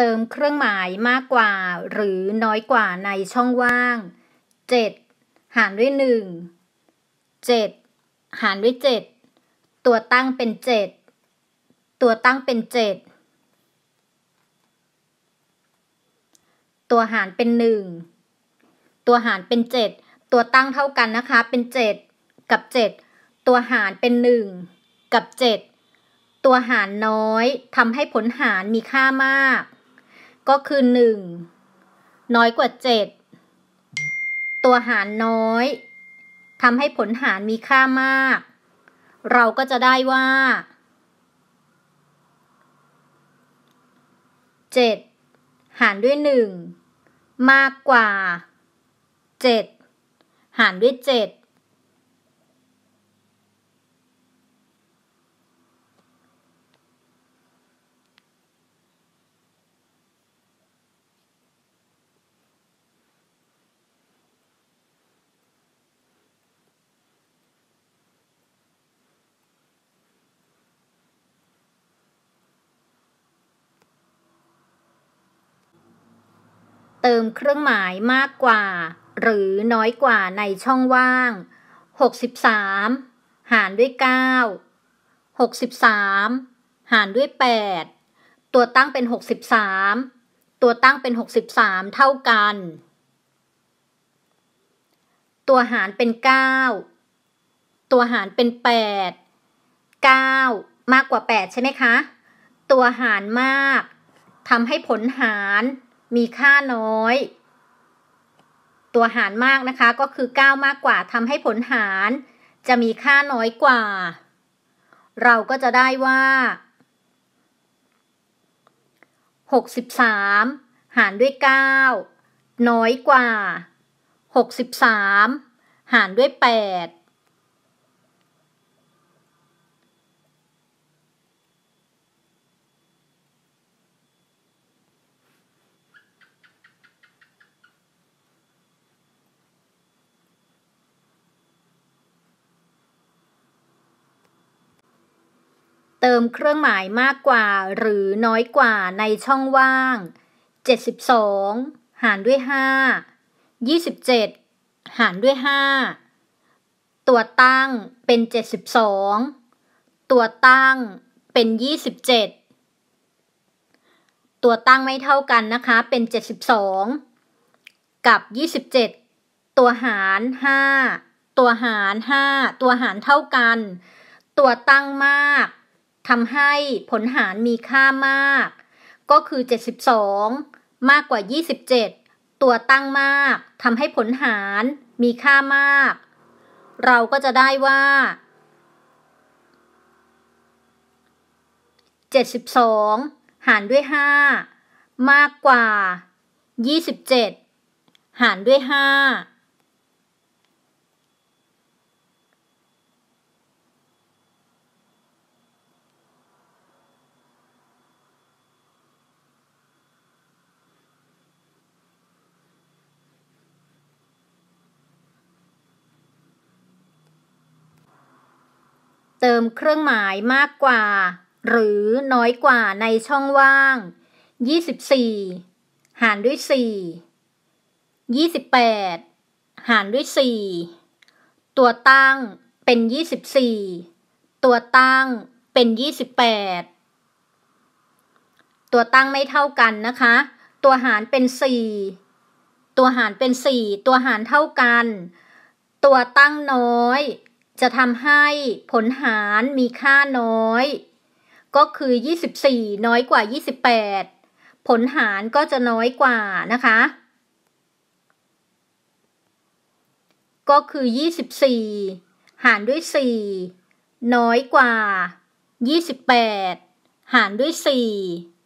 เติมเครื่องหมายมากกว่า หรือน้อยกว่าในช่องว่าง 7 หารด้วย 1 7 หารด้วย 7 ตัวตั้งเป็น 7 ตัวตั้งเป็น 7 ตัวหารเป็น 1 ตัวหารเป็น 7 ตัวตั้งเท่ากันนะคะ เป็น 7 กับ 7 ตัวหารเป็น 1 กับ 7 ตัวหารน้อยทำให้ผลหารมีค่ามากก็คือหนึ่งน้อยกว่าเจ็ดตัวหารน้อยทำให้ผลหารมีค่ามาก เราก็จะได้ว่าเจ็ดหารด้วยหนึ่งมากกว่าเจ็ดหารด้วยเจ็ดเติมเครื่องหมายมากกว่า หรือน้อยกว่าในช่องว่าง 63 หารด้วย 9 63 หารด้วย 8 ตัวตั้งเป็น 63 ตัวตั้งเป็น 63 เท่ากัน ตัวหารเป็น 9 ตัวหารเป็น 8 9 มากกว่า 8 ใช่ไหมคะ ตัวหารมากทำให้ผลหารมีค่าน้อย ตัวหารมากนะคะก็คือ 9 มากกว่าทำให้ผลหาร จะมีค่าน้อยกว่า เราก็จะได้ว่า 63 หารด้วย 9 น้อยกว่า 63 หารด้วย 8เติมเครื่องหมายมากกว่าหรือน้อยกว่าในช่องว่าง 72 หารด้วย5 27 หารด้วย5ตัวตั้งเป็น 72 ตัวตั้งเป็น 27 ตัวตั้งไม่เท่ากันนะคะ เป็น 72 กับ 27 ตัวหาร5ตัวหาร5ตัวหารเท่ากัน ตัวตั้งมากทำให้ผลหารมีค่ามาก ก็คือ 72 มากกว่า 27 ตัวตั้งมากทำให้ผลหารมีค่ามาก เราก็จะได้ว่า 72 หารด้วย 5 มากกว่า 27 หารด้วย 5เติมเครื่องหมายมากกว่า หรือน้อยกว่าในช่องว่าง 24 หารด้วย4 28 หารด้วย4ตัวตั้งเป็น 24 ตัวตั้งเป็น 28 ตัวตั้งไม่เท่ากันนะคะ ตัวหารเป็น4ตัวหารเป็น4ตัวหารเท่ากัน ตัวตั้งน้อยจะทำให้ผลหารมีค่าน้อย ก็คือ 24 น้อยกว่า 28 ผลหารก็จะน้อยกว่านะคะ ก็คือ 24 หารด้วย 4 น้อยกว่า 28 หารด้วย 4